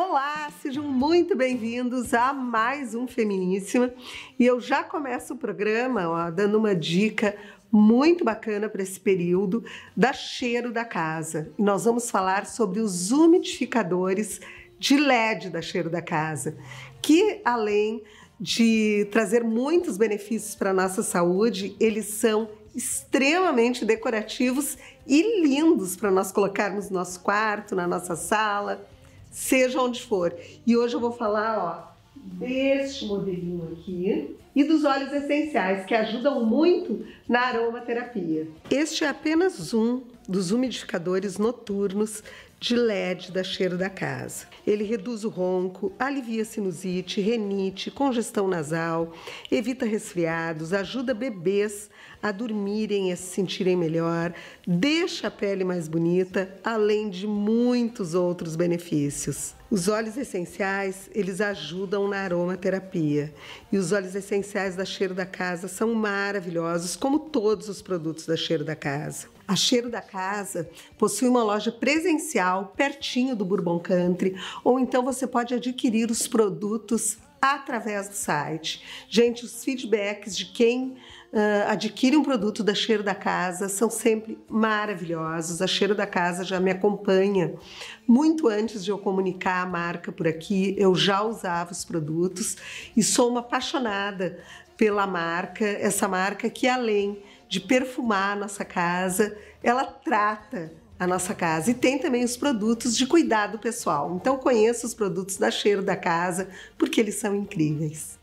Olá, sejam muito bem-vindos a mais um Feminíssima. E eu já começo o programa ó, dando uma dica muito bacana para esse período da Cheiro da Casa. nós vamos falar sobre os umidificadores de LED da Cheiro da Casa, que além de trazer muitos benefícios para a nossa saúde, eles são extremamente decorativos e lindos para nós colocarmos no nosso quarto, na nossa sala, seja onde for. E hoje eu vou falar, ó, deste modelinho aqui e dos óleos essenciais que ajudam muito na aromaterapia. Este é apenas um dos umidificadores noturnos de LED da cheiro da casa. Ele reduz o ronco, alivia sinusite, renite, congestão nasal, evita resfriados, ajuda bebês a dormirem e a se sentirem melhor, deixa a pele mais bonita, além de muitos outros benefícios. Os óleos essenciais, eles ajudam na aromaterapia. E os óleos essenciais da Cheiro da Casa são maravilhosos, como todos os produtos da Cheiro da Casa. A Cheiro da Casa possui uma loja presencial Imperial, pertinho do Bourbon Country, ou então você pode adquirir os produtos através do site. Gente, os feedbacks de quem uh, adquire um produto da Cheiro da Casa são sempre maravilhosos. A Cheiro da Casa já me acompanha. Muito antes de eu comunicar a marca por aqui, eu já usava os produtos e sou uma apaixonada pela marca, essa marca que além de perfumar a nossa casa, ela trata a nossa casa. E tem também os produtos de cuidado pessoal. Então conheça os produtos da Cheiro da Casa, porque eles são incríveis.